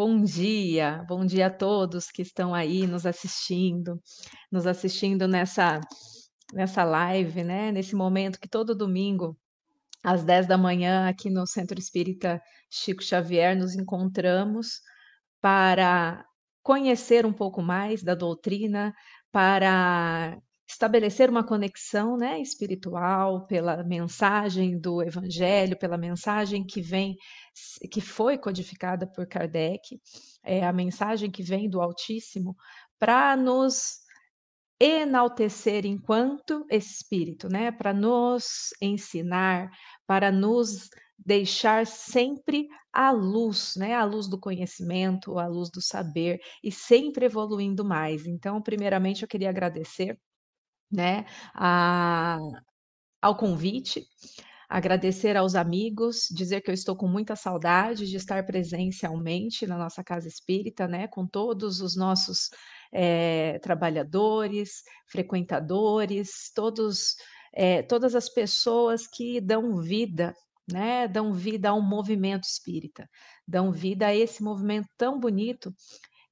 Bom dia, bom dia a todos que estão aí nos assistindo, nos assistindo nessa nessa live, né? Nesse momento que todo domingo às 10 da manhã aqui no Centro Espírita Chico Xavier nos encontramos para conhecer um pouco mais da doutrina, para estabelecer uma conexão né, espiritual pela mensagem do Evangelho, pela mensagem que vem, que foi codificada por Kardec, é, a mensagem que vem do Altíssimo, para nos enaltecer enquanto espírito, né? Para nos ensinar, para nos deixar sempre a luz, né? A luz do conhecimento, a luz do saber e sempre evoluindo mais. Então, primeiramente, eu queria agradecer né, a, ao convite, agradecer aos amigos, dizer que eu estou com muita saudade de estar presencialmente na nossa casa espírita, né, com todos os nossos é, trabalhadores, frequentadores, todos, é, todas as pessoas que dão vida né, dão vida ao movimento espírita, dão vida a esse movimento tão bonito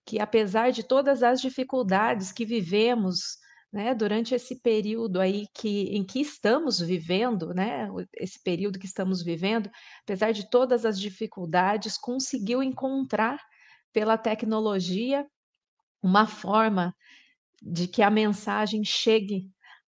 que, apesar de todas as dificuldades que vivemos né, durante esse período aí que, em que estamos vivendo, né, esse período que estamos vivendo, apesar de todas as dificuldades, conseguiu encontrar pela tecnologia uma forma de que a mensagem chegue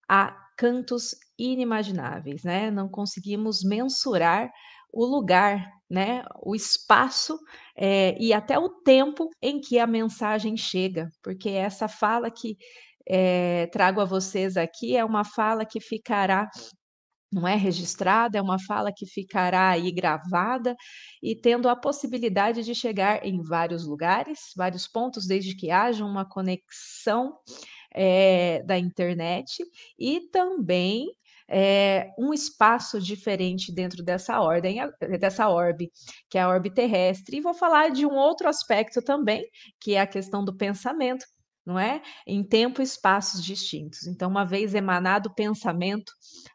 a cantos inimagináveis, né? Não conseguimos mensurar o lugar, né? O espaço é, e até o tempo em que a mensagem chega, porque é essa fala que é, trago a vocês aqui é uma fala que ficará não é registrada, é uma fala que ficará aí gravada e tendo a possibilidade de chegar em vários lugares, vários pontos, desde que haja uma conexão é, da internet e também é, um espaço diferente dentro dessa ordem, dessa orbe, que é a orbe terrestre. E vou falar de um outro aspecto também, que é a questão do pensamento, não é? Em tempo e espaços distintos. Então, uma vez emanado o pensamento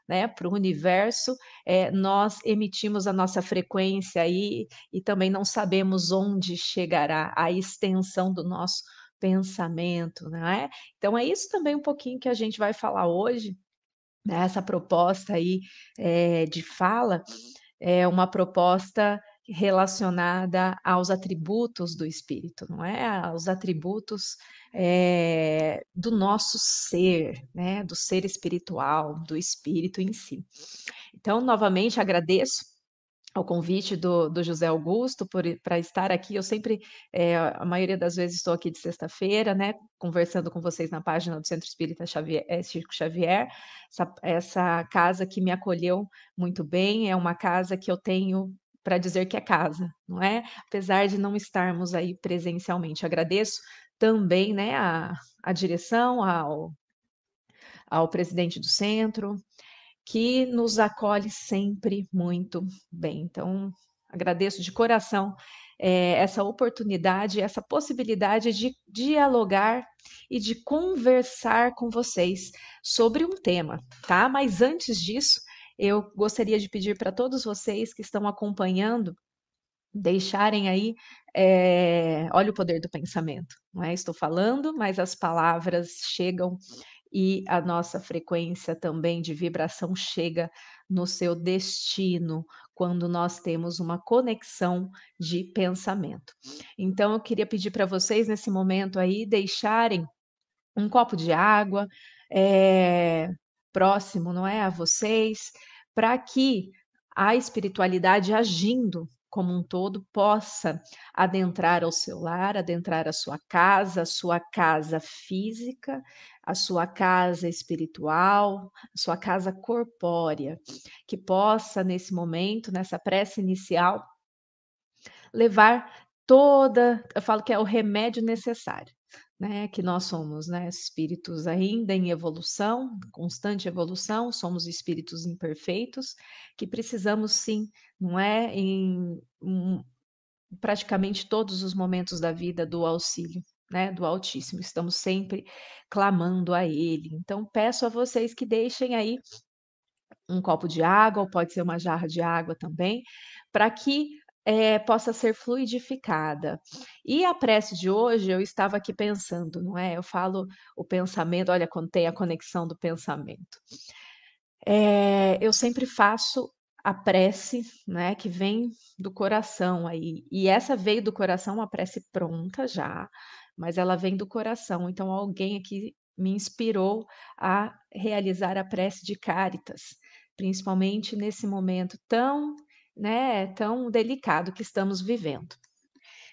né, para o universo, é, nós emitimos a nossa frequência aí e também não sabemos onde chegará a extensão do nosso pensamento, não é? Então, é isso também um pouquinho que a gente vai falar hoje, né? essa proposta aí é, de fala, é uma proposta relacionada aos atributos do espírito, não é? Aos atributos é, do nosso ser, né? Do ser espiritual, do espírito em si. Então, novamente, agradeço ao convite do, do José Augusto para estar aqui. Eu sempre, é, a maioria das vezes, estou aqui de sexta-feira, né? Conversando com vocês na página do Centro Espírita Xavier, é, eh, Chico Xavier, essa, essa casa que me acolheu muito bem, é uma casa que eu tenho para dizer que é casa, não é? Apesar de não estarmos aí presencialmente. Eu agradeço também né, a, a direção, ao, ao presidente do centro, que nos acolhe sempre muito bem. Então, agradeço de coração é, essa oportunidade, essa possibilidade de dialogar e de conversar com vocês sobre um tema, tá? Mas antes disso, eu gostaria de pedir para todos vocês que estão acompanhando deixarem aí, é... olha o poder do pensamento, não é? Estou falando, mas as palavras chegam e a nossa frequência também de vibração chega no seu destino quando nós temos uma conexão de pensamento. Então eu queria pedir para vocês nesse momento aí deixarem um copo de água, é, próximo, não é? A vocês, para que a espiritualidade agindo como um todo possa adentrar ao seu lar, adentrar a sua casa, a sua casa física, a sua casa espiritual, a sua casa corpórea, que possa nesse momento, nessa prece inicial, levar toda, eu falo que é o remédio necessário, né, que nós somos né, espíritos ainda em evolução, constante evolução, somos espíritos imperfeitos, que precisamos sim, não é, em um, praticamente todos os momentos da vida do auxílio. Né, do Altíssimo, estamos sempre clamando a Ele. Então, peço a vocês que deixem aí um copo de água, ou pode ser uma jarra de água também, para que eh, possa ser fluidificada. E a prece de hoje, eu estava aqui pensando, não é? Eu falo o pensamento, olha, contei a conexão do pensamento. É, eu sempre faço a prece, né, que vem do coração aí. E essa veio do coração, uma prece pronta já, mas ela vem do coração. Então alguém aqui me inspirou a realizar a prece de Caritas, principalmente nesse momento tão né, tão delicado que estamos vivendo.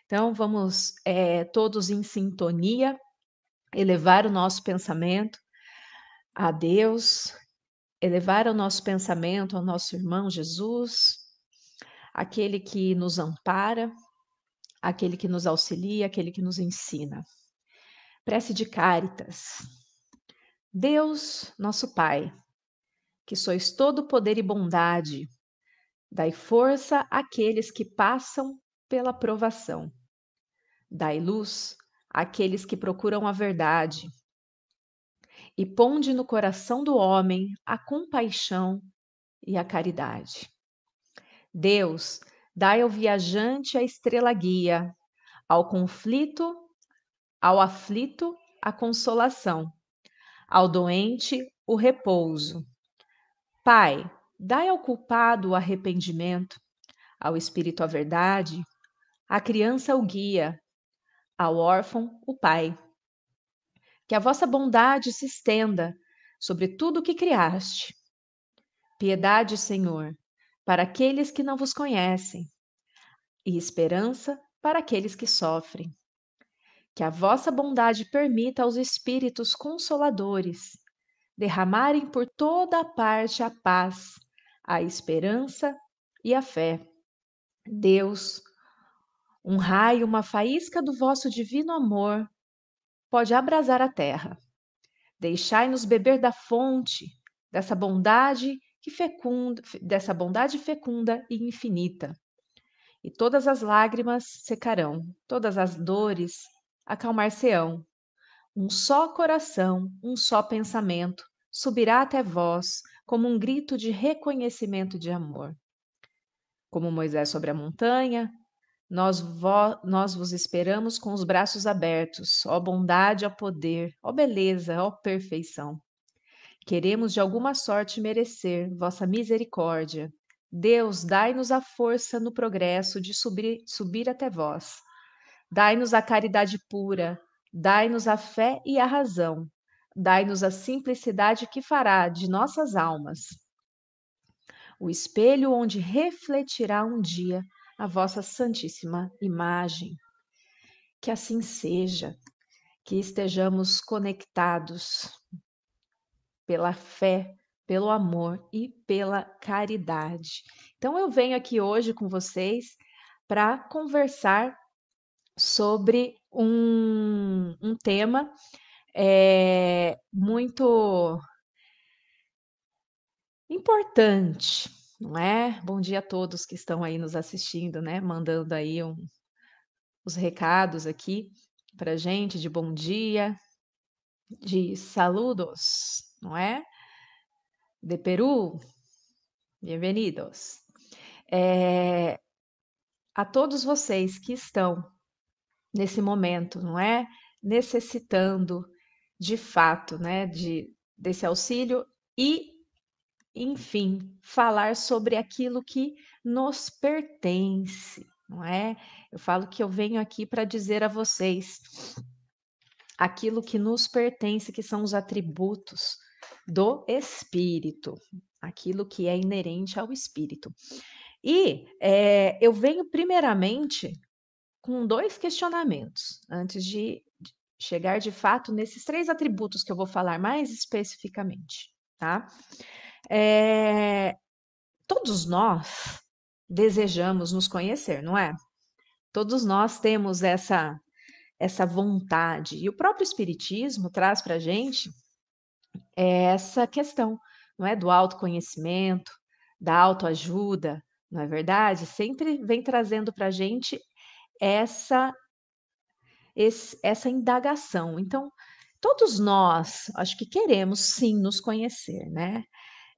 Então, vamos é, todos em sintonia, elevar o nosso pensamento a Deus, elevar o nosso pensamento ao nosso irmão Jesus, aquele que nos ampara, aquele que nos auxilia, aquele que nos ensina. Prece de Caritas. Deus, nosso Pai, que sois todo poder e bondade, Dai força àqueles que passam pela provação. Dai luz àqueles que procuram a verdade. E ponde no coração do homem a compaixão e a caridade. Deus, dai ao viajante a estrela guia, ao conflito, ao aflito, a consolação, ao doente, o repouso. Pai, Dai ao culpado o arrependimento, ao espírito a verdade, à criança o guia, ao órfão o pai. Que a vossa bondade se estenda sobre tudo o que criaste. Piedade, Senhor, para aqueles que não vos conhecem, e esperança para aqueles que sofrem. Que a vossa bondade permita aos espíritos consoladores derramarem por toda a parte a paz a esperança e a fé. Deus, um raio, uma faísca do vosso divino amor pode abrasar a terra. Deixai-nos beber da fonte dessa bondade que fecunda, dessa bondade fecunda e infinita. E todas as lágrimas secarão, todas as dores acalmar-se-ão. Um só coração, um só pensamento subirá até vós, como um grito de reconhecimento de amor. Como Moisés sobre a montanha, nós, vo, nós vos esperamos com os braços abertos, ó bondade, ó poder, ó beleza, ó perfeição. Queremos de alguma sorte merecer vossa misericórdia. Deus, dai-nos a força no progresso de subir, subir até vós. Dai-nos a caridade pura, dai-nos a fé e a razão, Dai-nos a simplicidade que fará de nossas almas o espelho onde refletirá um dia a vossa santíssima imagem. Que assim seja, que estejamos conectados pela fé, pelo amor e pela caridade. Então eu venho aqui hoje com vocês para conversar sobre um, um tema é, muito importante, não é? Bom dia a todos que estão aí nos assistindo, né? Mandando aí um, os recados aqui para gente de bom dia, de saludos, não é? De Peru, bem-vindos. É, a todos vocês que estão nesse momento, não é? Necessitando de fato, né, de, desse auxílio e, enfim, falar sobre aquilo que nos pertence, não é? Eu falo que eu venho aqui para dizer a vocês aquilo que nos pertence, que são os atributos do espírito, aquilo que é inerente ao espírito. E é, eu venho primeiramente com dois questionamentos antes de chegar de fato nesses três atributos que eu vou falar mais especificamente, tá? É... Todos nós desejamos nos conhecer, não é? Todos nós temos essa essa vontade e o próprio espiritismo traz para gente eh, essa questão, não é, do autoconhecimento, da autoajuda, não é verdade? Sempre vem trazendo para gente essa esse, essa indagação. Então, todos nós, acho que queremos sim nos conhecer, né?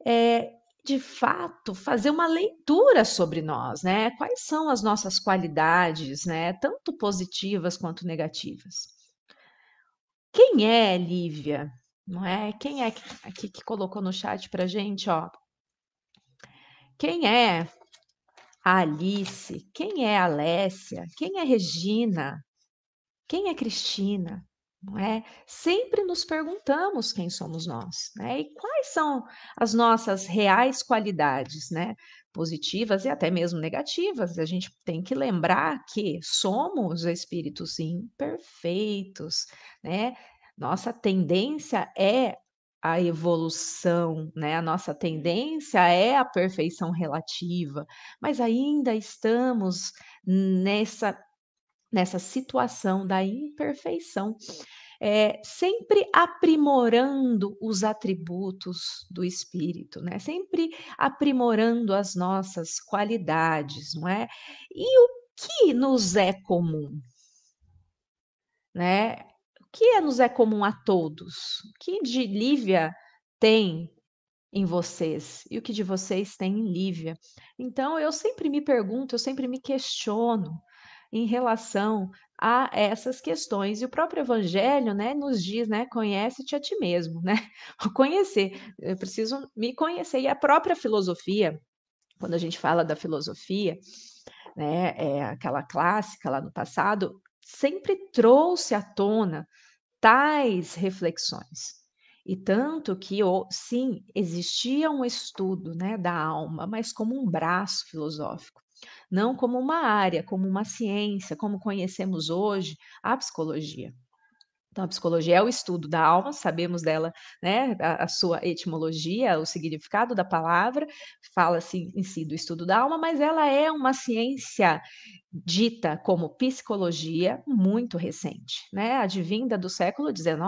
É, de fato, fazer uma leitura sobre nós, né? Quais são as nossas qualidades, né? Tanto positivas quanto negativas. Quem é Lívia? Não é? Quem é aqui que colocou no chat para gente, ó? Quem é a Alice? Quem é a Alessia? Quem é Regina? Quem é Cristina? Não é? Sempre nos perguntamos quem somos nós, né? E quais são as nossas reais qualidades, né? Positivas e até mesmo negativas. A gente tem que lembrar que somos espíritos imperfeitos, né? Nossa tendência é a evolução, né? A nossa tendência é a perfeição relativa, mas ainda estamos nessa nessa situação da imperfeição, é, sempre aprimorando os atributos do Espírito, né? Sempre aprimorando as nossas qualidades, não é? E o que nos é comum, né? O que é, nos é comum a todos? O que de Lívia tem em vocês e o que de vocês tem em Lívia? Então eu sempre me pergunto, eu sempre me questiono em relação a essas questões. E o próprio Evangelho né, nos diz, né, conhece-te a ti mesmo, né? Conhecer, eu preciso me conhecer. E a própria filosofia, quando a gente fala da filosofia, né, é aquela clássica lá no passado, sempre trouxe à tona tais reflexões. E tanto que, sim, existia um estudo né, da alma, mas como um braço filosófico não como uma área, como uma ciência, como conhecemos hoje a psicologia. Então, a psicologia é o estudo da alma, sabemos dela, né, a, a sua etimologia, o significado da palavra, fala-se em si do estudo da alma, mas ela é uma ciência dita como psicologia muito recente, né, advinda do século XIX.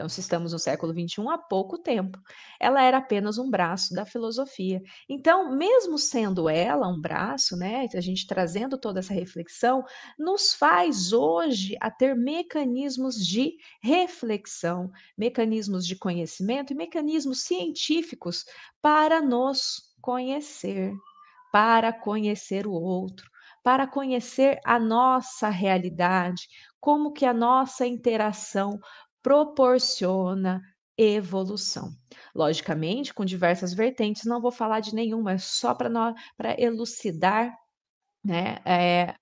Então, se estamos no século XXI, há pouco tempo. Ela era apenas um braço da filosofia. Então, mesmo sendo ela um braço, né, a gente trazendo toda essa reflexão, nos faz hoje a ter mecanismos de reflexão, mecanismos de conhecimento e mecanismos científicos para nos conhecer, para conhecer o outro para conhecer a nossa realidade, como que a nossa interação proporciona evolução. Logicamente, com diversas vertentes, não vou falar de nenhuma, é só para elucidar, né, é,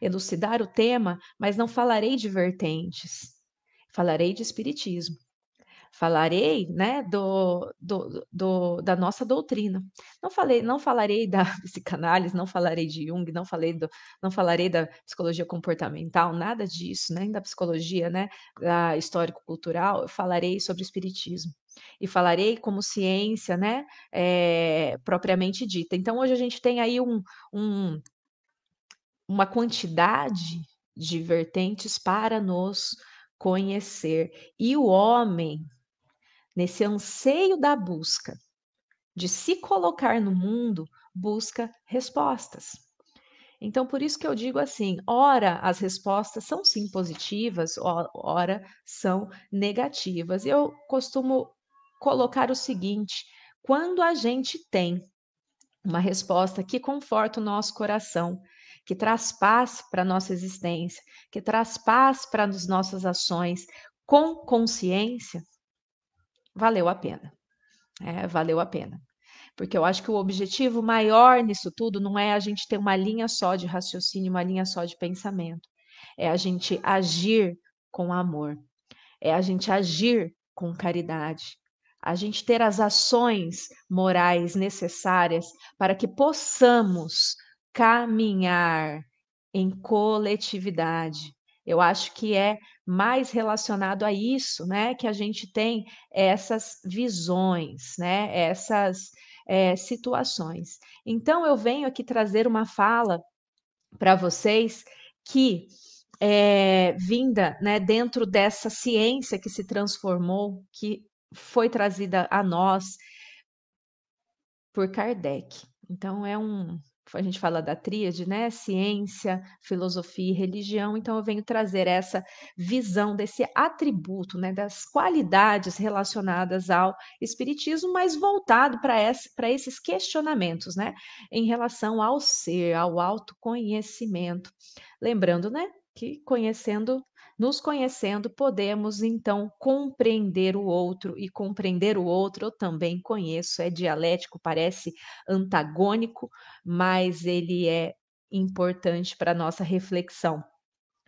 elucidar o tema, mas não falarei de vertentes, falarei de espiritismo falarei, né, do, do, do, da nossa doutrina. Não falei, não falarei da psicanálise, não falarei de Jung, não falei do, não falarei da psicologia comportamental, nada disso, nem né, da psicologia, né, da histórico-cultural. Eu falarei sobre o espiritismo e falarei como ciência, né, é, propriamente dita. Então hoje a gente tem aí um, um uma quantidade de vertentes para nos conhecer. E o homem nesse anseio da busca de se colocar no mundo, busca respostas. Então, por isso que eu digo assim: ora, as respostas são sim positivas, ora, são negativas. Eu costumo colocar o seguinte: quando a gente tem uma resposta que conforta o nosso coração, que traz paz para a nossa existência, que traz paz para as nossas ações, com consciência, valeu a pena. É, valeu a pena. Porque eu acho que o objetivo maior nisso tudo não é a gente ter uma linha só de raciocínio, uma linha só de pensamento. É a gente agir com amor. É a gente agir com caridade. A gente ter as ações morais necessárias para que possamos caminhar em coletividade, eu acho que é mais relacionado a isso, né? Que a gente tem essas visões, né? Essas é, situações. Então eu venho aqui trazer uma fala para vocês que é, vinda né, dentro dessa ciência que se transformou, que foi trazida a nós por Kardec. Então é um, a gente fala da tríade, né? Ciência, filosofia e religião. Então, eu venho trazer essa visão desse atributo, né? Das qualidades relacionadas ao espiritismo, mas voltado para esse, esses questionamentos, né? Em relação ao ser, ao autoconhecimento. Lembrando, né? Que conhecendo nos conhecendo, podemos então compreender o outro e compreender o outro eu também conheço, é dialético, parece antagônico, mas ele é importante para nossa reflexão.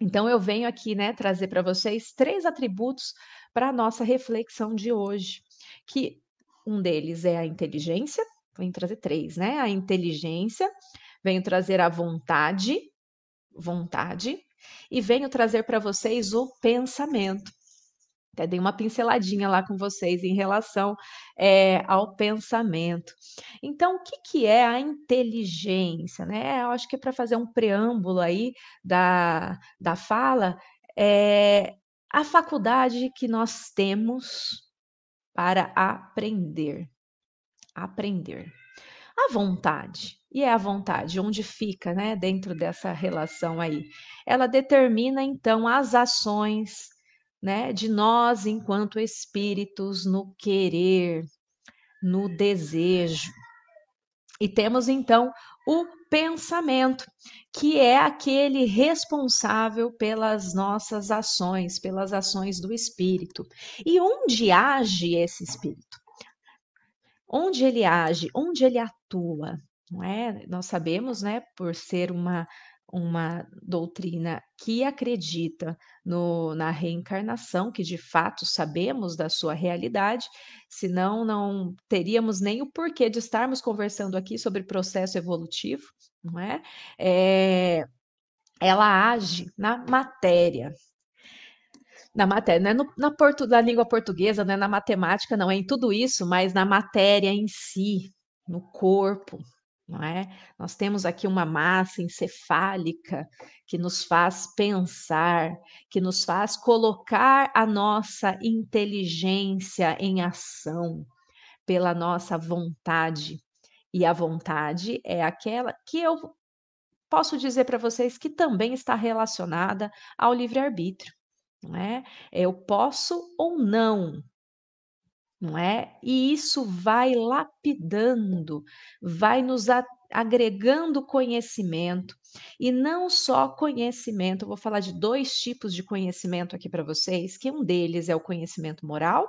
Então eu venho aqui, né, trazer para vocês três atributos para nossa reflexão de hoje, que um deles é a inteligência, venho trazer três, né? A inteligência, venho trazer a vontade, vontade e venho trazer para vocês o pensamento. Até dei uma pinceladinha lá com vocês em relação é, ao pensamento. Então, o que, que é a inteligência? Né? Eu acho que é para fazer um preâmbulo aí da, da fala, é a faculdade que nós temos para aprender. Aprender a vontade. E é a vontade, onde fica, né, dentro dessa relação aí. Ela determina, então, as ações né, de nós enquanto espíritos no querer, no desejo. E temos, então, o pensamento, que é aquele responsável pelas nossas ações, pelas ações do espírito. E onde age esse espírito? Onde ele age, onde ele atua, não é? Nós sabemos, né, por ser uma uma doutrina que acredita no, na reencarnação, que de fato sabemos da sua realidade, senão não teríamos nem o porquê de estarmos conversando aqui sobre processo evolutivo, não é? é ela age na matéria, na matéria, não é no, na, portu, na língua portuguesa, não é na matemática, não é em tudo isso, mas na matéria em si, no corpo, não é? Nós temos aqui uma massa encefálica que nos faz pensar, que nos faz colocar a nossa inteligência em ação pela nossa vontade. E a vontade é aquela que eu posso dizer para vocês que também está relacionada ao livre-arbítrio não é? é? Eu posso ou não, não é? E isso vai lapidando, vai nos agregando conhecimento e não só conhecimento. Eu vou falar de dois tipos de conhecimento aqui para vocês, que um deles é o conhecimento moral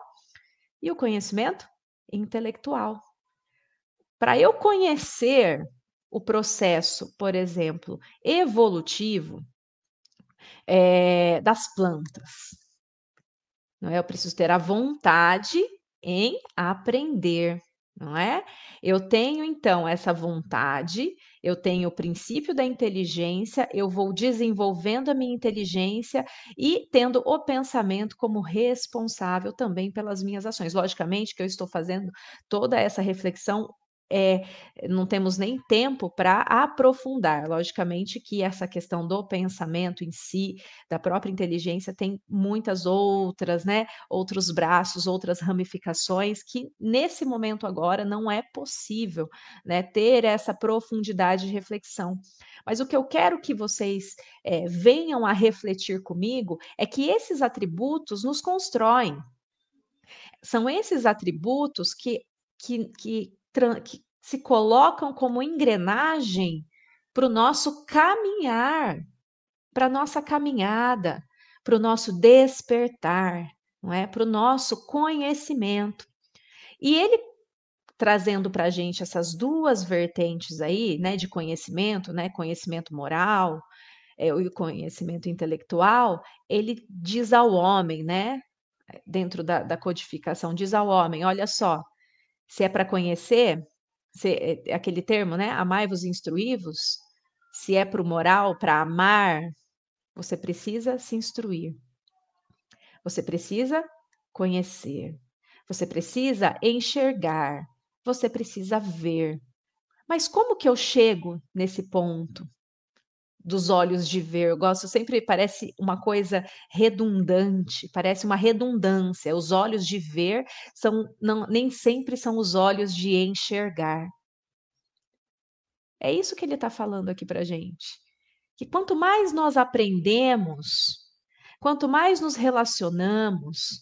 e o conhecimento intelectual. Para eu conhecer o processo, por exemplo, evolutivo, é, das plantas. Não é? Eu preciso ter a vontade em aprender, não é? Eu tenho então essa vontade, eu tenho o princípio da inteligência, eu vou desenvolvendo a minha inteligência e tendo o pensamento como responsável também pelas minhas ações. Logicamente que eu estou fazendo toda essa reflexão é, não temos nem tempo para aprofundar. Logicamente que essa questão do pensamento em si, da própria inteligência, tem muitas outras, né? Outros braços, outras ramificações que nesse momento agora não é possível, né? Ter essa profundidade de reflexão. Mas o que eu quero que vocês é, venham a refletir comigo é que esses atributos nos constroem. São esses atributos que, que, que que se colocam como engrenagem para o nosso caminhar, para nossa caminhada, para o nosso despertar, não é? Para o nosso conhecimento. E ele trazendo para a gente essas duas vertentes aí, né, de conhecimento, né, conhecimento moral é, e conhecimento intelectual, ele diz ao homem, né, dentro da, da codificação, diz ao homem, olha só, se é para conhecer, se, é aquele termo, né? Amai-vos, instruí-vos. Se é para o moral, para amar, você precisa se instruir. Você precisa conhecer. Você precisa enxergar. Você precisa ver. Mas como que eu chego nesse ponto? dos olhos de ver. Eu gosto sempre, parece uma coisa redundante, parece uma redundância. Os olhos de ver são não, nem sempre são os olhos de enxergar. É isso que ele está falando aqui para gente. Que quanto mais nós aprendemos, quanto mais nos relacionamos,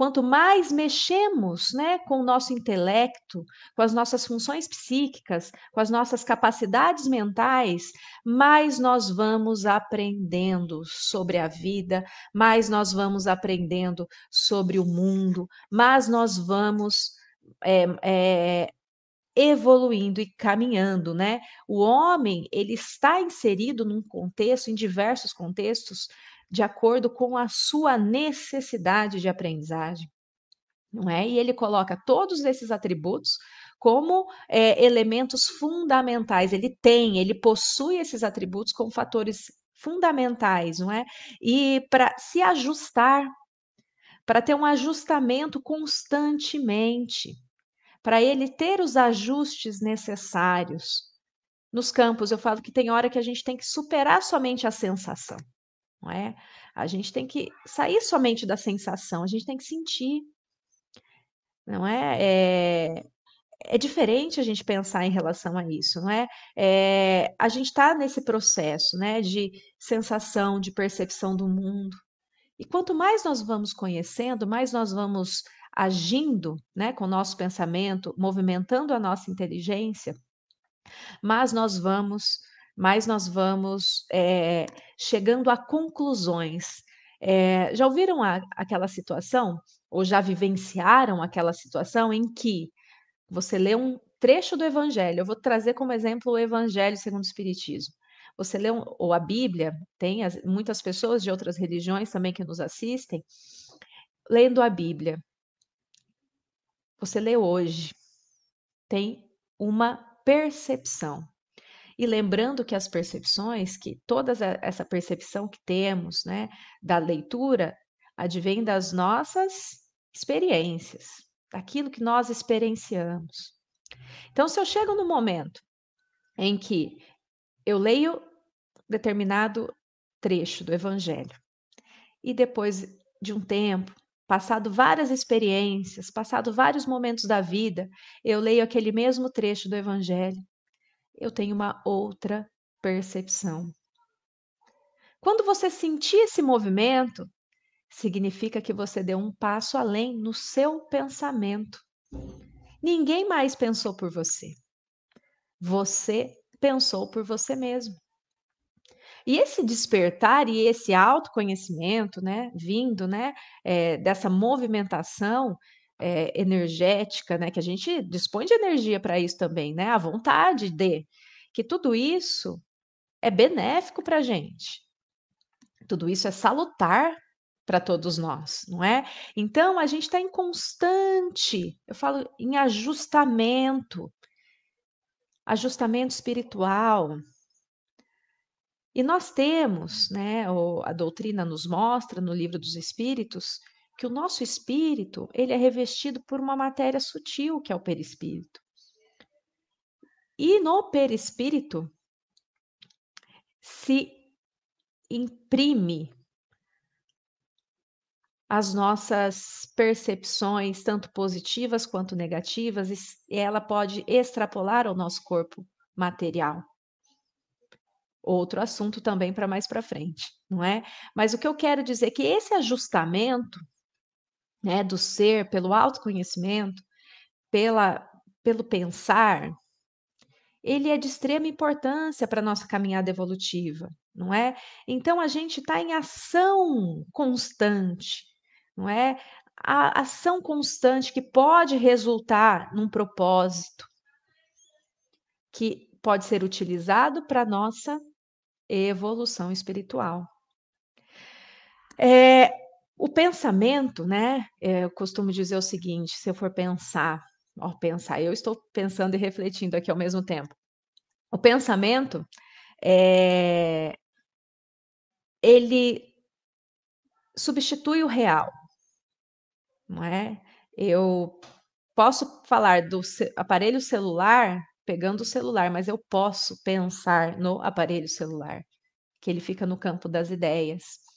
quanto mais mexemos né, com o nosso intelecto, com as nossas funções psíquicas, com as nossas capacidades mentais, mais nós vamos aprendendo sobre a vida, mais nós vamos aprendendo sobre o mundo, mais nós vamos. É, é, evoluindo e caminhando, né? O homem ele está inserido num contexto, em diversos contextos, de acordo com a sua necessidade de aprendizagem. Não é? E ele coloca todos esses atributos como é, elementos fundamentais. Ele tem, ele possui esses atributos como fatores fundamentais, não é? E para se ajustar, para ter um ajustamento constantemente, para ele ter os ajustes necessários. Nos campos, eu falo que tem hora que a gente tem que superar somente a sensação não é? A gente tem que sair somente da sensação, a gente tem que sentir, não é? É, é diferente a gente pensar em relação a isso, não é? é a gente está nesse processo, né, de sensação, de percepção do mundo. E quanto mais nós vamos conhecendo, mais nós vamos agindo, né, com o nosso pensamento, movimentando a nossa inteligência, mas nós vamos mais nós vamos é, chegando a conclusões. É, já ouviram a, aquela situação, ou já vivenciaram aquela situação em que você lê um trecho do Evangelho? Eu vou trazer como exemplo o Evangelho segundo o Espiritismo. Você lê um, ou a Bíblia, tem as, muitas pessoas de outras religiões também que nos assistem, lendo a Bíblia. Você lê hoje, tem uma percepção. E lembrando que as percepções, que toda essa percepção que temos, né, da leitura, advém das nossas experiências, daquilo que nós experienciamos. Então, se eu chego no momento em que eu leio determinado trecho do Evangelho e depois de um tempo, passado várias experiências, passado vários momentos da vida, eu leio aquele mesmo trecho do Evangelho eu tenho uma outra percepção. Quando você sentir esse movimento, significa que você deu um passo além no seu pensamento. Ninguém mais pensou por você. Você pensou por você mesmo. E esse despertar e esse autoconhecimento, né, vindo, né, é, dessa movimentação, é, energética, né? Que a gente dispõe de energia para isso também, né? A vontade de que tudo isso é benéfico para a gente. Tudo isso é salutar para todos nós, não é? Então a gente está em constante, eu falo em ajustamento, ajustamento espiritual. E nós temos, né, a doutrina nos mostra no livro dos Espíritos, que o nosso espírito, ele é revestido por uma matéria sutil, que é o perispírito. E no perispírito se imprime as nossas percepções, tanto positivas quanto negativas, e ela pode extrapolar ao nosso corpo material. Outro assunto também para mais para frente, não é? Mas o que eu quero dizer é que esse ajustamento né, do ser, pelo autoconhecimento, pela, pelo pensar, ele é de extrema importância para a nossa caminhada evolutiva, não é? Então a gente está em ação constante, não é? A ação constante que pode resultar num propósito que pode ser utilizado para nossa evolução espiritual. É, o pensamento, né? Eh, eu costumo dizer o seguinte: se eu for pensar, ó, pensar, eu estou pensando e refletindo aqui ao mesmo tempo. O pensamento é, ele substitui o real, não é? Eu posso falar do aparelho celular pegando o celular, mas eu posso pensar no aparelho celular, que ele fica no campo das ideias.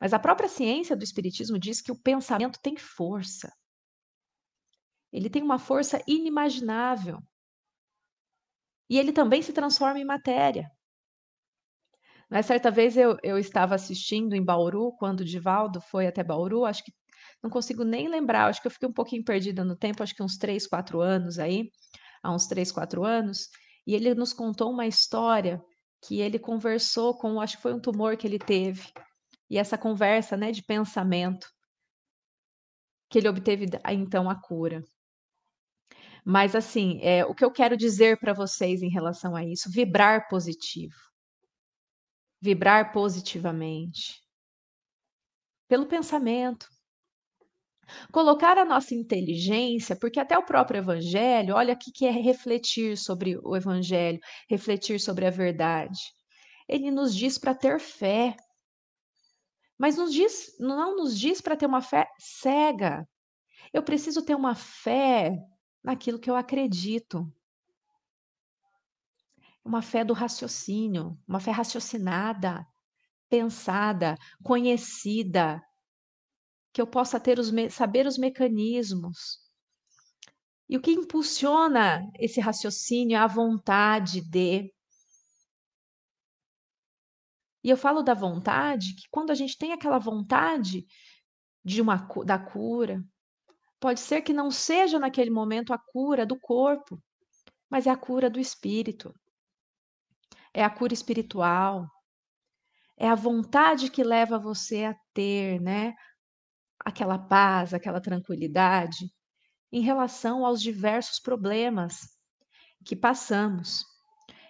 Mas a própria ciência do Espiritismo diz que o pensamento tem força. Ele tem uma força inimaginável. E ele também se transforma em matéria. Mas né, certa vez eu, eu estava assistindo em Bauru, quando o Divaldo foi até Bauru, acho que não consigo nem lembrar, acho que eu fiquei um pouquinho perdida no tempo, acho que uns 3, 4 anos aí, há uns 3, 4 anos, e ele nos contou uma história que ele conversou com, acho que foi um tumor que ele teve, e essa conversa né, de pensamento que ele obteve ah, então a cura. Mas assim, é, o que eu quero dizer para vocês em relação a isso, vibrar positivo. Vibrar positivamente. Pelo pensamento. Colocar a nossa inteligência, porque até o próprio Evangelho, olha o que é refletir sobre o Evangelho, refletir sobre a verdade. Ele nos diz para ter fé, mas nos diz, não nos diz para ter uma fé cega. Eu preciso ter uma fé naquilo que eu acredito. Uma fé do raciocínio, uma fé raciocinada, pensada, conhecida, que eu possa ter os saber os mecanismos. E o que impulsiona esse raciocínio é a vontade de e eu falo da vontade, que quando a gente tem aquela vontade de uma da cura, pode ser que não seja naquele momento a cura do corpo, mas é a cura do espírito. É a cura espiritual. É a vontade que leva você a ter, né, aquela paz, aquela tranquilidade em relação aos diversos problemas que passamos.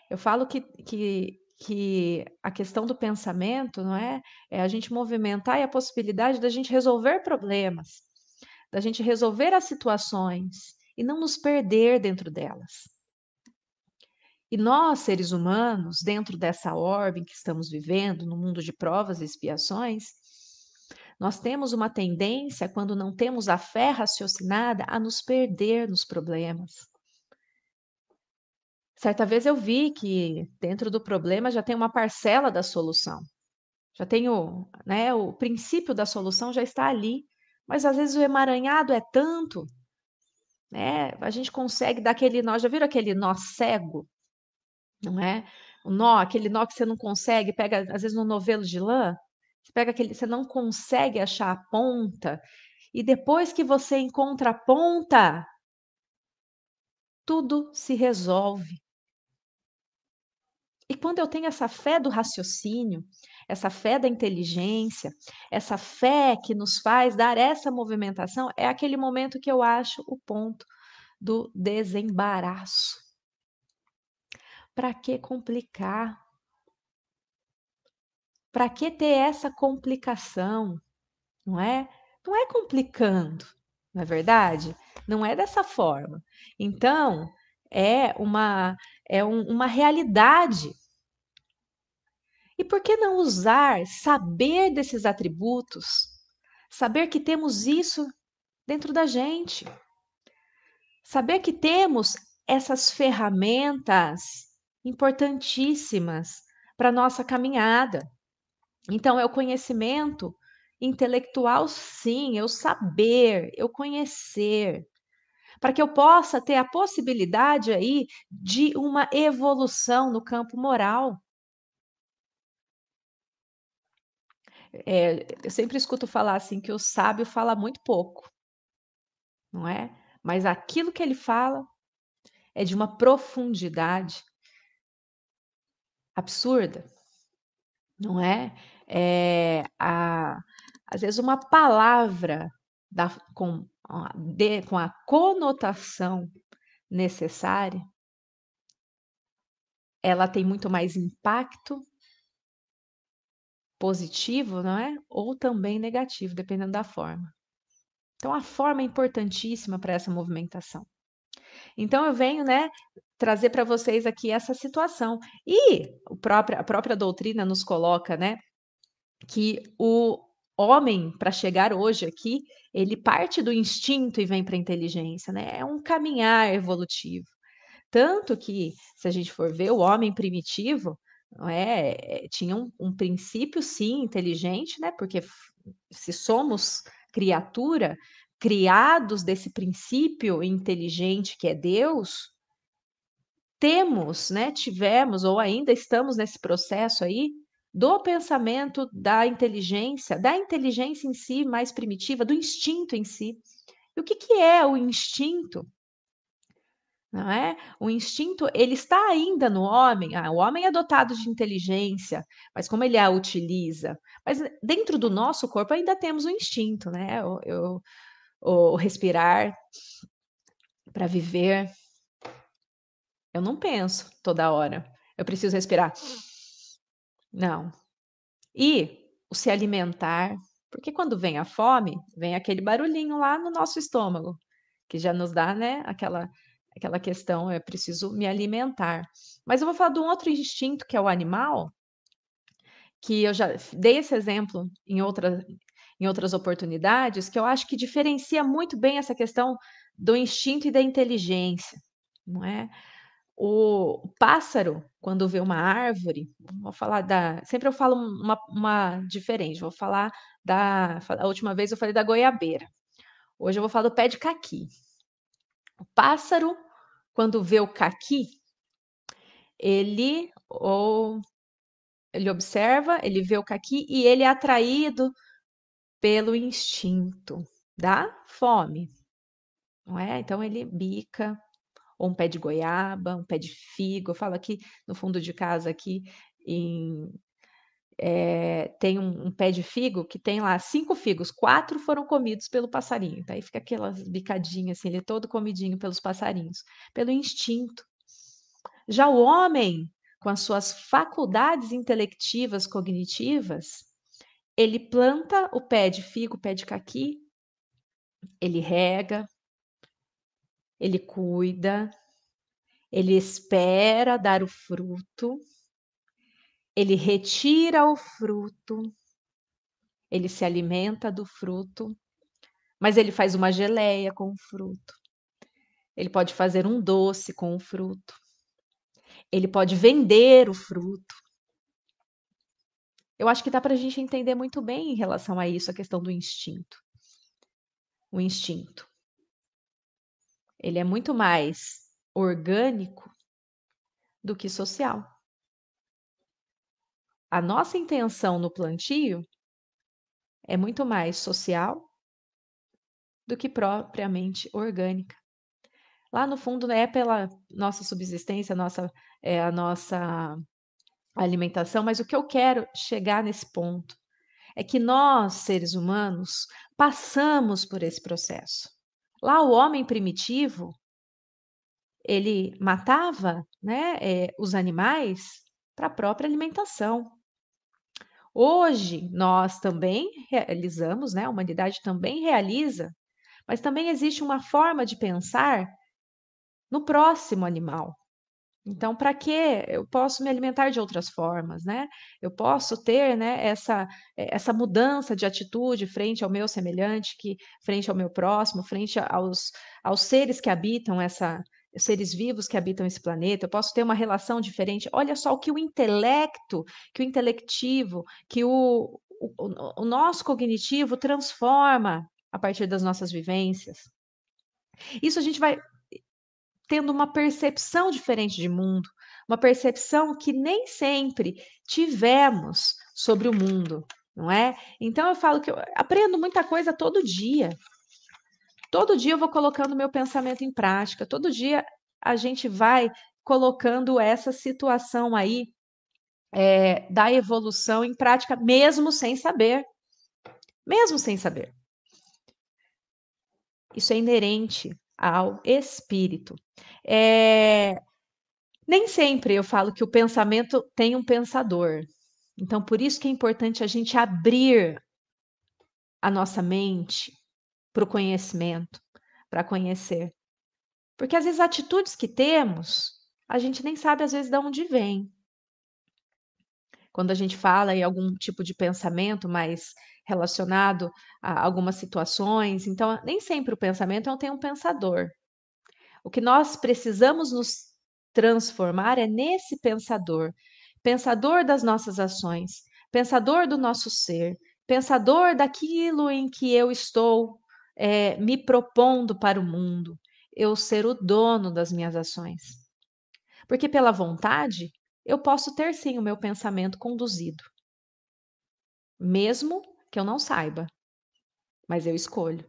Eu falo que, que que a questão do pensamento, não é? É a gente movimentar e a possibilidade da gente resolver problemas, da gente resolver as situações e não nos perder dentro delas. E nós, seres humanos, dentro dessa ordem que estamos vivendo, no mundo de provas e expiações, nós temos uma tendência, quando não temos a fé raciocinada, a nos perder nos problemas. Certa vez eu vi que dentro do problema já tem uma parcela da solução. Já tem o, né, o princípio da solução já está ali, mas às vezes o emaranhado é tanto, né? A gente consegue dar aquele nó, já viram aquele nó cego? Não é? O nó, aquele nó que você não consegue, pega às vezes no novelo de lã, você pega aquele, você não consegue achar a ponta, e depois que você encontra a ponta, tudo se resolve. E quando eu tenho essa fé do raciocínio, essa fé da inteligência, essa fé que nos faz dar essa movimentação, é aquele momento que eu acho o ponto do desembaraço. Para que complicar? Para que ter essa complicação? Não é? Não é complicando, não é verdade? Não é dessa forma. Então, é uma é um, uma realidade por que não usar, saber desses atributos, saber que temos isso dentro da gente? Saber que temos essas ferramentas importantíssimas para nossa caminhada. Então, é o conhecimento intelectual, sim, eu é saber, eu é conhecer, para que eu possa ter a possibilidade aí de uma evolução no campo moral. É, eu sempre escuto falar assim que o sábio fala muito pouco, não é? Mas aquilo que ele fala é de uma profundidade absurda, não é? é a, às vezes uma palavra da, com, a, de, com a conotação necessária, ela tem muito mais impacto positivo, não é? Ou também negativo, dependendo da forma. Então, a forma é importantíssima para essa movimentação. Então, eu venho, né, trazer para vocês aqui essa situação. E próprio, a própria doutrina nos coloca, né, que o homem, para chegar hoje aqui, ele parte do instinto e vem para a inteligência, né? É um caminhar evolutivo. Tanto que, se a gente for ver, o homem primitivo, é? Eh, tinha um, um princípio, sim, inteligente, né? Porque se somos criatura, criados desse princípio inteligente que é Deus, temos, né, tivemos ou ainda estamos nesse processo aí do pensamento da inteligência, da inteligência em si mais primitiva, do instinto em si. E o que, que é o instinto? não é? O instinto ele está ainda no homem. Ah, o homem é dotado de inteligência, mas como ele a utiliza? Mas dentro do nosso corpo ainda temos o instinto, né? O, eu, o respirar para viver. Eu não penso toda hora. Eu preciso respirar. Não. E o se alimentar, porque quando vem a fome, vem aquele barulhinho lá no nosso estômago, que já nos dá, né, aquela aquela questão, é preciso me alimentar. Mas eu vou falar de um outro instinto que é o animal, que eu já dei esse exemplo em, outra, em outras oportunidades, que eu acho que diferencia muito bem essa questão do instinto e da inteligência, não é? O pássaro, quando vê uma árvore, vou falar da. Sempre eu falo uma, uma diferente, vou falar da. A última vez eu falei da goiabeira. Hoje eu vou falar do pé de caqui. O pássaro quando vê o caqui, ele ou ele observa, ele vê o caqui e ele é atraído pelo instinto da fome. Não é? Então ele bica ou um pé de goiaba, um pé de figo. Eu falo aqui no fundo de casa aqui em é, tem um, um, pé de figo que tem lá cinco figos, quatro foram comidos pelo passarinho. Daí tá? fica aquelas bicadinhas, assim, ele é todo comidinho pelos passarinhos, pelo instinto. Já o homem, com as suas faculdades intelectivas cognitivas, ele planta o pé de figo, o pé de caqui, ele rega, ele cuida, ele espera dar o fruto, ele retira o fruto, ele se alimenta do fruto, mas ele faz uma geleia com o fruto. Ele pode fazer um doce com o fruto. Ele pode vender o fruto. Eu acho que dá para a gente entender muito bem em relação a isso, a questão do instinto. O instinto. Ele é muito mais orgânico do que social a nossa intenção no plantio é muito mais social do que propriamente orgânica. Lá no fundo é pela nossa subsistência, a nossa, é a nossa alimentação, mas o que eu quero chegar nesse ponto é que nós, seres humanos, passamos por esse processo. Lá o homem primitivo, ele matava né, é, os animais para a própria alimentação. Hoje, nós também realizamos, né? a humanidade também realiza, mas também existe uma forma de pensar no próximo animal. Então, para que eu posso me alimentar de outras formas, né? Eu posso ter, né, essa, essa mudança de atitude frente ao meu semelhante, que frente ao meu próximo, frente aos, aos seres que habitam essa, seres vivos que habitam esse planeta, eu posso ter uma relação diferente. Olha só o que o intelecto, que o intelectivo, que o, o, o nosso cognitivo transforma a partir das nossas vivências. Isso a gente vai tendo uma percepção diferente de mundo, uma percepção que nem sempre tivemos sobre o mundo, não é? Então eu falo que eu aprendo muita coisa todo dia todo dia eu vou colocando meu pensamento em prática, todo dia a gente vai colocando essa situação aí é, da evolução em prática, mesmo sem saber. Mesmo sem saber. Isso é inerente ao espírito. É, nem sempre eu falo que o pensamento tem um pensador. Então, por isso que é importante a gente abrir a nossa mente para o conhecimento, para conhecer. Porque às vezes atitudes que temos, a gente nem sabe às vezes de onde vem. Quando a gente fala em algum tipo de pensamento mais relacionado a algumas situações, então nem sempre o pensamento não é tem um pensador. O que nós precisamos nos transformar é nesse pensador, pensador das nossas ações, pensador do nosso ser, pensador daquilo em que eu estou é, me propondo para o mundo, eu ser o dono das minhas ações. Porque pela vontade, eu posso ter sim o meu pensamento conduzido, mesmo que eu não saiba, mas eu escolho.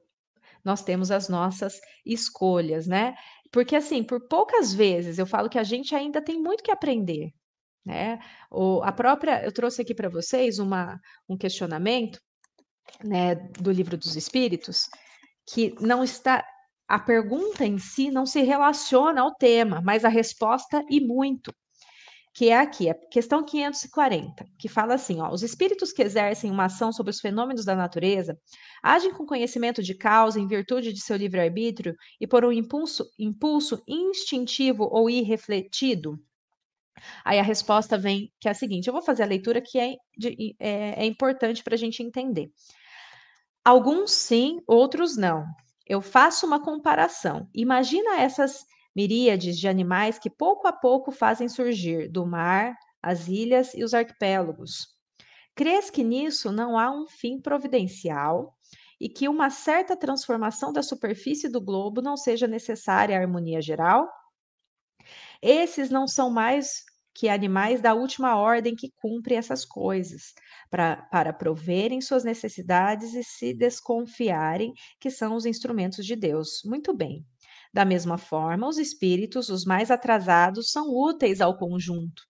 Nós temos as nossas escolhas, né? Porque assim, por poucas vezes eu falo que a gente ainda tem muito que aprender, né? O, a própria, eu trouxe aqui para vocês uma, um questionamento né, do livro dos Espíritos, que não está a pergunta em si não se relaciona ao tema, mas a resposta e muito. Que é aqui, a é questão 540, que fala assim: ó, os espíritos que exercem uma ação sobre os fenômenos da natureza agem com conhecimento de causa em virtude de seu livre-arbítrio e por um impulso, impulso instintivo ou irrefletido? Aí a resposta vem que é a seguinte: eu vou fazer a leitura que é, de, é, é importante para a gente entender. Alguns sim, outros não. Eu faço uma comparação. Imagina essas miríades de animais que pouco a pouco fazem surgir do mar, as ilhas e os arquipélagos. Crês que nisso não há um fim providencial e que uma certa transformação da superfície do globo não seja necessária à harmonia geral? Esses não são mais que animais da última ordem que cumprem essas coisas, pra, para proverem suas necessidades e se desconfiarem que são os instrumentos de Deus. Muito bem. Da mesma forma, os espíritos, os mais atrasados, são úteis ao conjunto.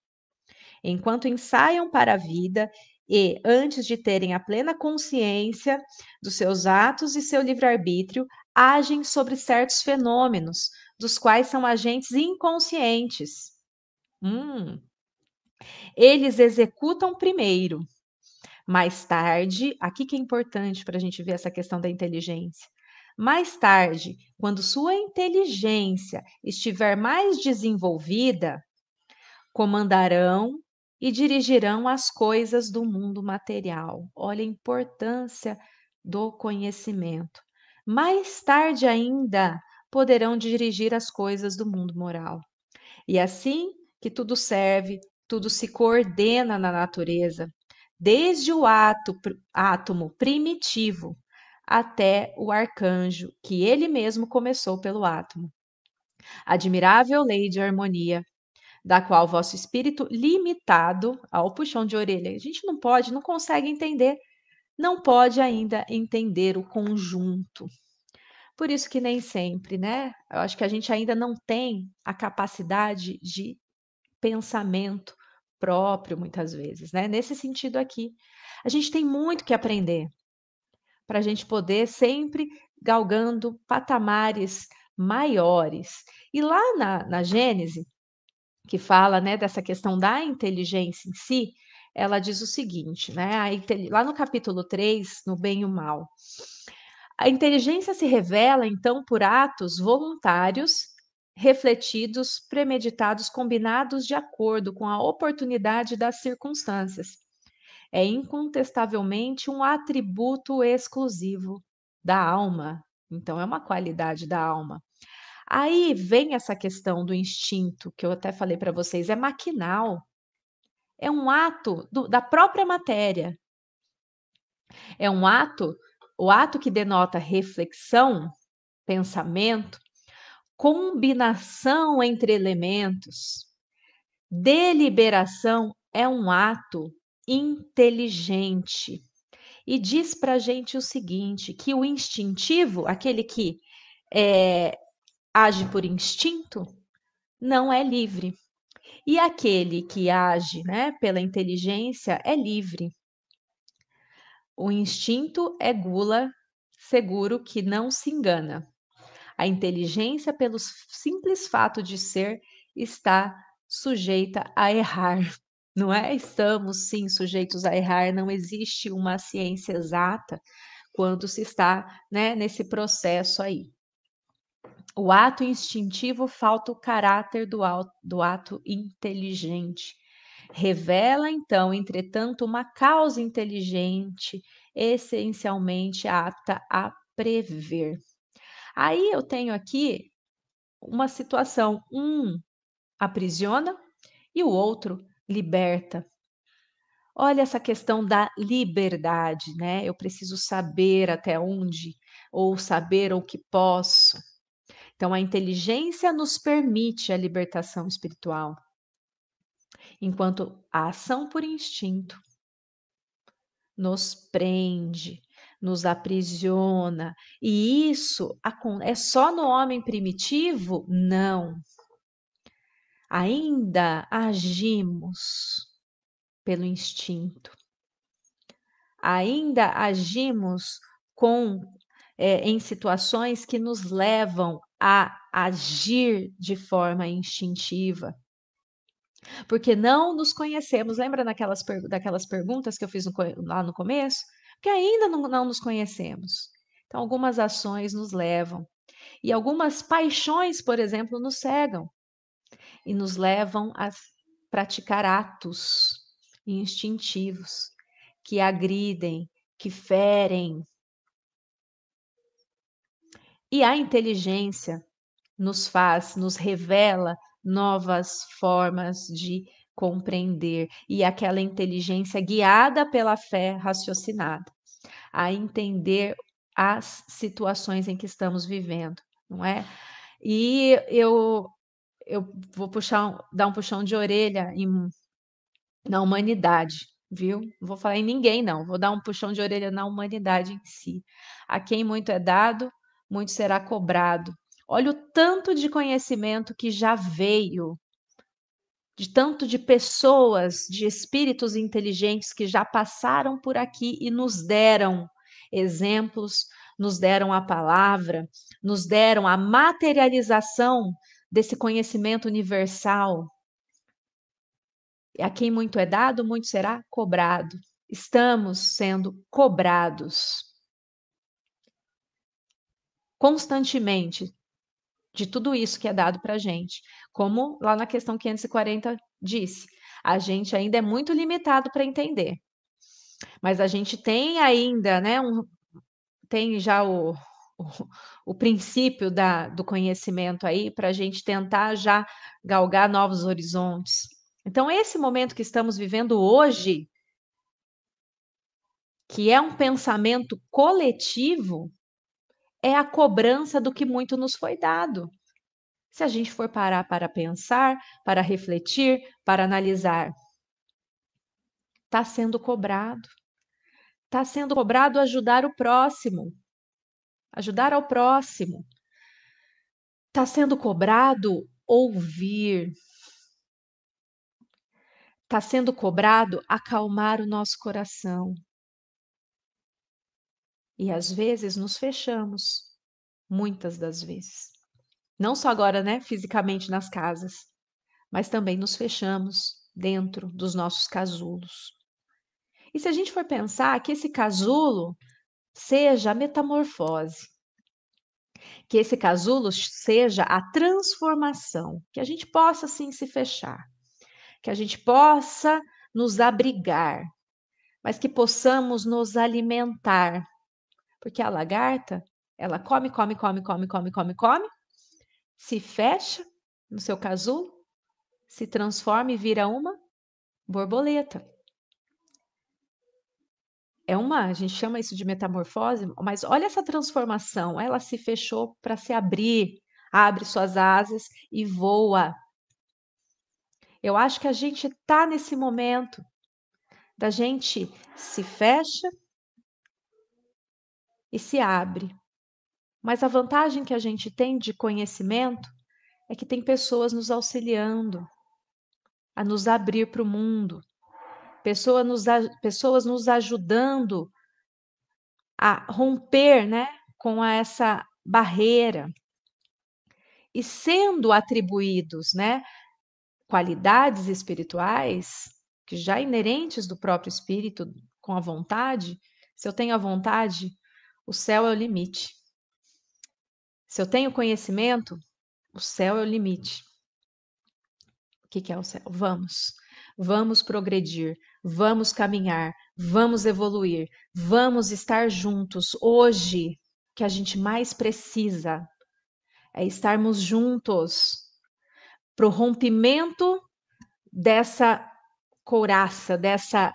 Enquanto ensaiam para a vida e, antes de terem a plena consciência dos seus atos e seu livre-arbítrio, agem sobre certos fenômenos, dos quais são agentes inconscientes. Hum. Eles executam primeiro. Mais tarde, aqui que é importante para a gente ver essa questão da inteligência. Mais tarde, quando sua inteligência estiver mais desenvolvida, comandarão e dirigirão as coisas do mundo material. Olha a importância do conhecimento. Mais tarde ainda, poderão dirigir as coisas do mundo moral. E assim que tudo serve, tudo se coordena na natureza, desde o ato, átomo primitivo até o arcanjo, que ele mesmo começou pelo átomo. Admirável lei de harmonia, da qual vosso espírito limitado ao puxão de orelha. A gente não pode, não consegue entender, não pode ainda entender o conjunto. Por isso que nem sempre, né? Eu acho que a gente ainda não tem a capacidade de pensamento próprio, muitas vezes, né? Nesse sentido aqui. A gente tem muito que aprender para a gente poder sempre galgando patamares maiores. E lá na, na Gênese, que fala né, dessa questão da inteligência em si, ela diz o seguinte, né? A lá no capítulo 3, no bem e o mal. A inteligência se revela, então, por atos voluntários refletidos, premeditados, combinados de acordo com a oportunidade das circunstâncias. É incontestavelmente um atributo exclusivo da alma. Então, é uma qualidade da alma. Aí vem essa questão do instinto, que eu até falei para vocês, é maquinal. É um ato do, da própria matéria. É um ato, o ato que denota reflexão, pensamento, combinação entre elementos. Deliberação é um ato inteligente. E diz para a gente o seguinte: que o instintivo, aquele que é, age por instinto, não é livre. E aquele que age né, pela inteligência é livre. O instinto é gula, seguro que não se engana. A inteligência, pelo simples fato de ser, está sujeita a errar. Não é? Estamos sim sujeitos a errar, não existe uma ciência exata quando se está né, nesse processo aí. O ato instintivo falta o caráter do, do ato inteligente. Revela, então, entretanto, uma causa inteligente, essencialmente apta a prever. Aí eu tenho aqui uma situação: um aprisiona e o outro liberta. Olha essa questão da liberdade, né? Eu preciso saber até onde, ou saber o que posso. Então, a inteligência nos permite a libertação espiritual, enquanto a ação por instinto nos prende, nos aprisiona. E isso é só no homem primitivo? Não. Ainda agimos pelo instinto. Ainda agimos com é, em situações que nos levam a agir de forma instintiva. Porque não nos conhecemos. Lembra daquelas, daquelas perguntas que eu fiz no, lá no começo? que ainda não, não nos conhecemos. Então, algumas ações nos levam. E algumas paixões, por exemplo, nos cegam e nos levam a praticar atos instintivos que agridem, que ferem. E a inteligência nos faz, nos revela novas formas de compreender e aquela inteligência guiada pela fé raciocinada, a entender as situações em que estamos vivendo, não é? E eu eu vou puxar dar um puxão de orelha em, na humanidade, viu? Não vou falar em ninguém não, vou dar um puxão de orelha na humanidade em si. A quem muito é dado, muito será cobrado. Olha o tanto de conhecimento que já veio de tanto de pessoas, de espíritos inteligentes que já passaram por aqui e nos deram exemplos, nos deram a palavra, nos deram a materialização desse conhecimento universal. E A quem muito é dado, muito será cobrado. Estamos sendo cobrados. Constantemente de tudo isso que é dado para a gente. Como lá na questão 540 disse, a gente ainda é muito limitado para entender. Mas a gente tem ainda, né, um, tem já o, o, o princípio da, do conhecimento aí para a gente tentar já galgar novos horizontes. Então, esse momento que estamos vivendo hoje, que é um pensamento coletivo, é a cobrança do que muito nos foi dado. Se a gente for parar para pensar, para refletir, para analisar, está sendo cobrado. Está sendo cobrado ajudar o próximo, ajudar ao próximo. Está sendo cobrado ouvir. Está sendo cobrado acalmar o nosso coração. E às vezes nos fechamos, muitas das vezes. Não só agora, né, fisicamente nas casas, mas também nos fechamos dentro dos nossos casulos. E se a gente for pensar que esse casulo seja a metamorfose, que esse casulo seja a transformação, que a gente possa sim se fechar, que a gente possa nos abrigar, mas que possamos nos alimentar porque a lagarta, ela come, come, come, come, come, come, come, se fecha no seu casulo, se transforma e vira uma borboleta. É uma, a gente chama isso de metamorfose, mas olha essa transformação. Ela se fechou para se abrir, abre suas asas e voa. Eu acho que a gente está nesse momento da gente se fecha, e se abre. Mas a vantagem que a gente tem de conhecimento é que tem pessoas nos auxiliando a nos abrir para o mundo, pessoa nos, pessoas nos ajudando a romper né, com essa barreira e sendo atribuídos né, qualidades espirituais que já inerentes do próprio espírito com a vontade, se eu tenho a vontade o céu é o limite. Se eu tenho conhecimento, o céu é o limite. O que, que é o céu? Vamos. Vamos progredir, vamos caminhar, vamos evoluir, vamos estar juntos. Hoje, o que a gente mais precisa é estarmos juntos para o rompimento dessa couraça, dessa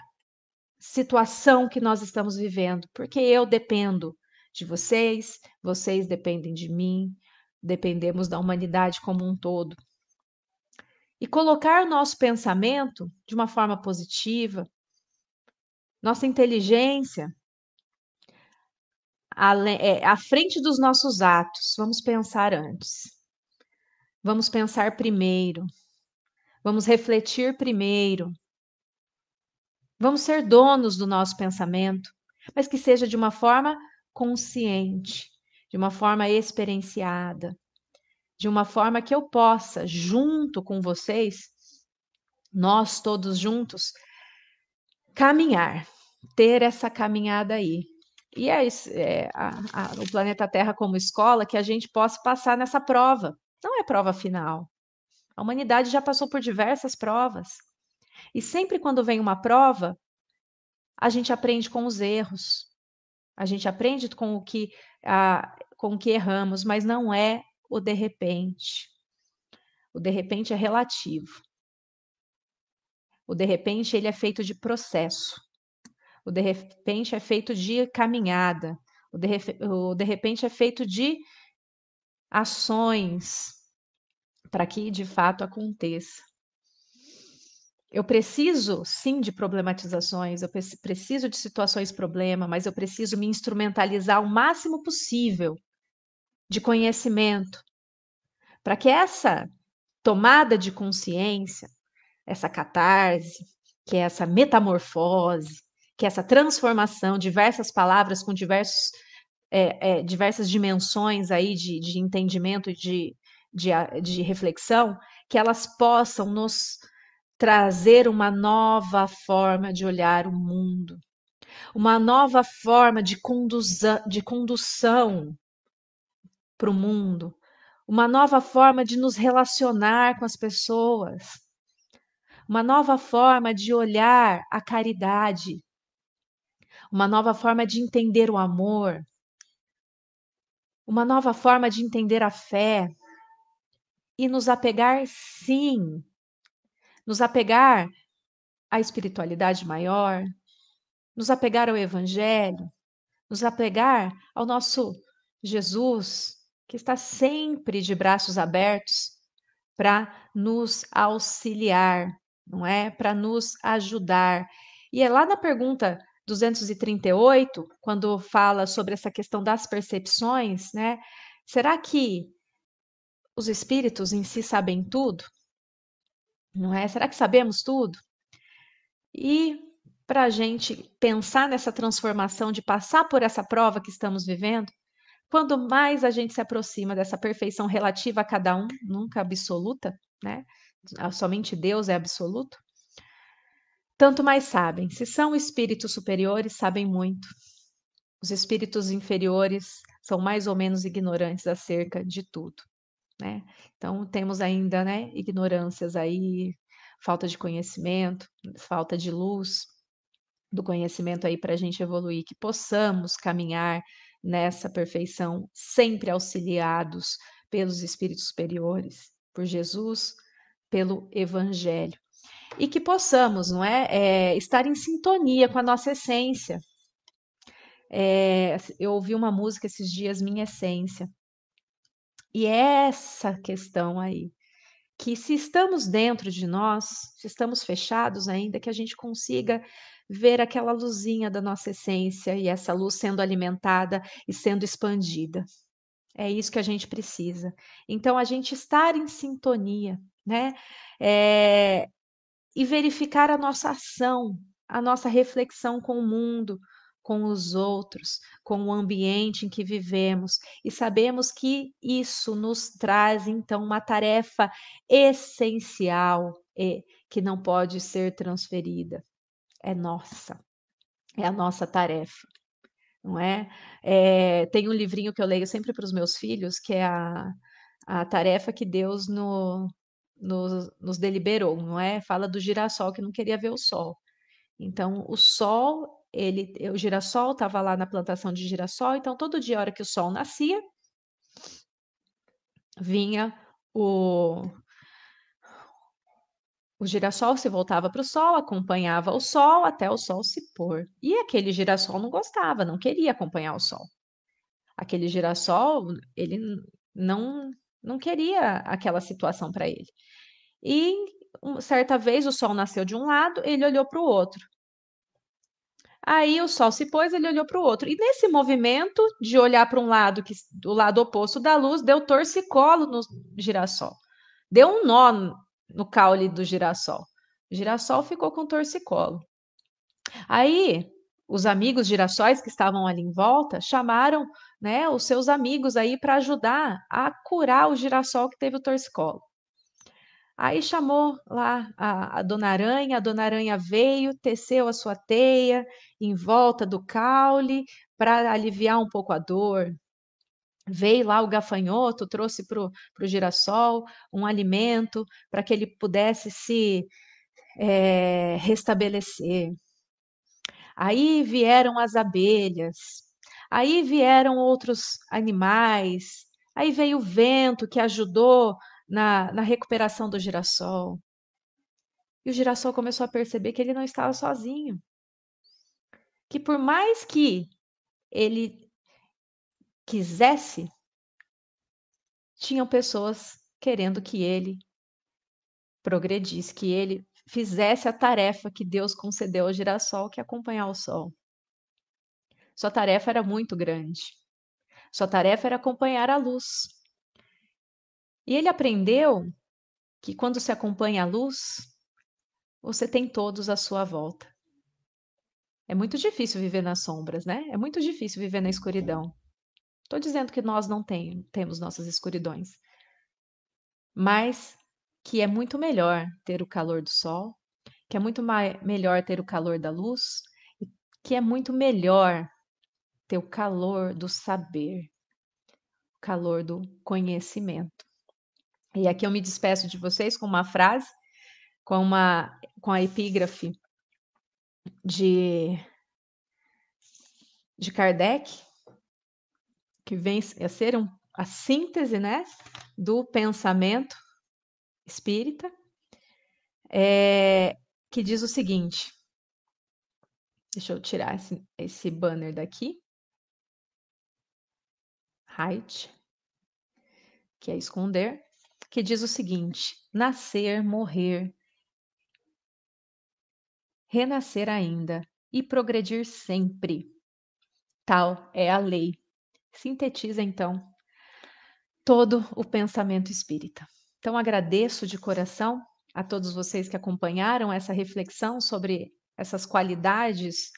situação que nós estamos vivendo, porque eu dependo, de vocês, vocês dependem de mim, dependemos da humanidade como um todo. E colocar nosso pensamento de uma forma positiva, nossa inteligência é, à frente dos nossos atos, vamos pensar antes. Vamos pensar primeiro. Vamos refletir primeiro. Vamos ser donos do nosso pensamento, mas que seja de uma forma consciente, de uma forma experienciada, de uma forma que eu possa, junto com vocês, nós todos juntos, caminhar, ter essa caminhada aí. E é, é a, a, o planeta Terra como escola que a gente possa passar nessa prova. Não é prova final. A humanidade já passou por diversas provas. E sempre quando vem uma prova, a gente aprende com os erros, a gente aprende com o que a, com o que erramos, mas não é o de repente. O de repente é relativo. O de repente ele é feito de processo. O de repente é feito de caminhada. O de, o de repente é feito de ações para que de fato aconteça. Eu preciso, sim, de problematizações, eu preciso de situações problema, mas eu preciso me instrumentalizar o máximo possível de conhecimento para que essa tomada de consciência, essa catarse, que é essa metamorfose, que é essa transformação, diversas palavras com diversos, é, é, diversas dimensões aí de, de entendimento e de, de, de reflexão, que elas possam nos trazer uma nova forma de olhar o mundo, uma nova forma de, conduza, de condução para o mundo, uma nova forma de nos relacionar com as pessoas, uma nova forma de olhar a caridade, uma nova forma de entender o amor, uma nova forma de entender a fé e nos apegar, sim, nos apegar à espiritualidade maior, nos apegar ao Evangelho, nos apegar ao nosso Jesus, que está sempre de braços abertos para nos auxiliar, não é? Para nos ajudar. E é lá na pergunta 238, quando fala sobre essa questão das percepções, né? Será que os espíritos em si sabem tudo? não é? Será que sabemos tudo? E para a gente pensar nessa transformação, de passar por essa prova que estamos vivendo, quando mais a gente se aproxima dessa perfeição relativa a cada um, nunca absoluta, né? Ah, somente Deus é absoluto. Tanto mais sabem, se são espíritos superiores, sabem muito. Os espíritos inferiores são mais ou menos ignorantes acerca de tudo né? Então temos ainda, né, ignorâncias aí, falta de conhecimento, falta de luz do conhecimento aí para a gente evoluir, que possamos caminhar nessa perfeição, sempre auxiliados pelos espíritos superiores, por Jesus, pelo Evangelho. E que possamos, não é, é estar em sintonia com a nossa essência. É, eu ouvi uma música esses dias, Minha Essência, e é essa questão aí, que se estamos dentro de nós, se estamos fechados ainda, que a gente consiga ver aquela luzinha da nossa essência e essa luz sendo alimentada e sendo expandida. É isso que a gente precisa. Então, a gente estar em sintonia, né? É... E verificar a nossa ação, a nossa reflexão com o mundo, com os outros, com o ambiente em que vivemos, e sabemos que isso nos traz então uma tarefa essencial e que não pode ser transferida. É nossa, é a nossa tarefa. Não é? é tem um livrinho que eu leio sempre para os meus filhos, que é a, a tarefa que Deus no, nos deliberou, não é? Fala do girassol que não queria ver o sol. Então, o sol ele, o girassol estava lá na plantação de girassol, então todo dia, a hora que o sol nascia, vinha o, o girassol se voltava para o sol, acompanhava o sol até o sol se pôr. E aquele girassol não gostava, não queria acompanhar o sol. Aquele girassol, ele não não queria aquela situação para ele. E certa vez o sol nasceu de um lado, ele olhou para o outro. Aí o sol se pôs, ele olhou para o outro. E nesse movimento de olhar para um lado, que, do lado oposto da luz, deu torcicolo no girassol. Deu um nó no caule do girassol. O girassol ficou com torcicolo. Aí os amigos girassóis que estavam ali em volta chamaram né, os seus amigos aí para ajudar a curar o girassol que teve o torcicolo. Aí chamou lá a, a, Dona Aranha, a Dona Aranha veio, teceu a sua teia em volta do caule para aliviar um pouco a dor. Veio lá o gafanhoto, trouxe para o girassol um alimento para que ele pudesse se é, restabelecer. Aí vieram as abelhas, aí vieram outros animais, aí veio o vento que ajudou na, na recuperação do girassol. E o girassol começou a perceber que ele não estava sozinho. Que por mais que ele quisesse, tinham pessoas querendo que ele progredisse, que ele fizesse a tarefa que Deus concedeu ao girassol, que é acompanhar o sol. Sua tarefa era muito grande. Sua tarefa era acompanhar a luz. E ele aprendeu que quando se acompanha a luz, você tem todos à sua volta. É muito difícil viver nas sombras, né? É muito difícil viver na escuridão. Estou dizendo que nós não tem, temos nossas escuridões, mas que é muito melhor ter o calor do sol, que é muito melhor ter o calor da luz, que é muito melhor ter o calor do saber, o calor do conhecimento. E aqui eu me despeço de vocês com uma frase, com uma com a epígrafe de de Kardec, que vem a ser um, a síntese, né, do pensamento espírita, é, que diz o seguinte. Deixa eu tirar esse, esse banner daqui. Height que é esconder que diz o seguinte: nascer, morrer, renascer ainda e progredir sempre. Tal é a lei. Sintetiza então todo o pensamento espírita. Então agradeço de coração a todos vocês que acompanharam essa reflexão sobre essas qualidades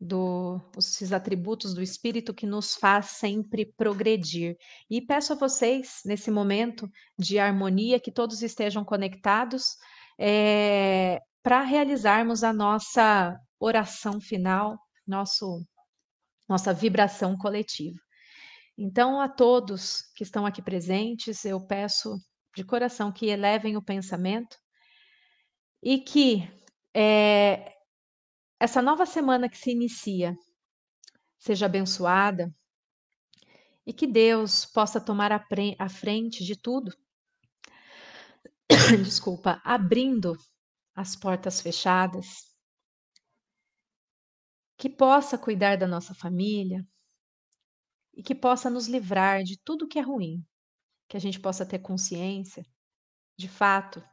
do esses atributos do espírito que nos faz sempre progredir. E peço a vocês nesse momento de harmonia que todos estejam conectados é, eh, para realizarmos a nossa oração final, nosso nossa vibração coletiva. Então, a todos que estão aqui presentes, eu peço de coração que elevem o pensamento e que é, essa nova semana que se inicia seja abençoada e que Deus possa tomar a, a frente de tudo. Desculpa, abrindo as portas fechadas, que possa cuidar da nossa família e que possa nos livrar de tudo que é ruim, que a gente possa ter consciência, de fato,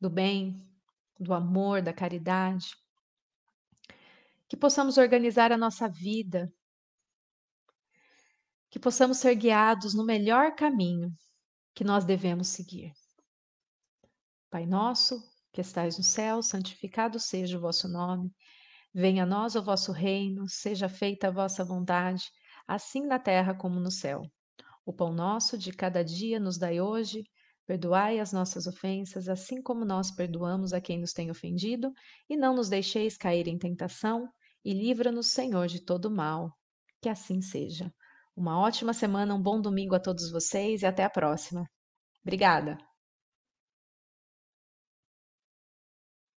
do bem, do amor, da caridade que possamos organizar a nossa vida, que possamos ser guiados no melhor caminho que nós devemos seguir. Pai nosso, que estais no céu, santificado seja o vosso nome. Venha a nós o vosso reino, seja feita a vossa vontade, assim na terra como no céu. O pão nosso de cada dia nos dai hoje. Perdoai as nossas ofensas, assim como nós perdoamos a quem nos tem ofendido, e não nos deixeis cair em tentação, e livra-nos, Senhor, de todo mal. Que assim seja. Uma ótima semana, um bom domingo a todos vocês e até a próxima. Obrigada!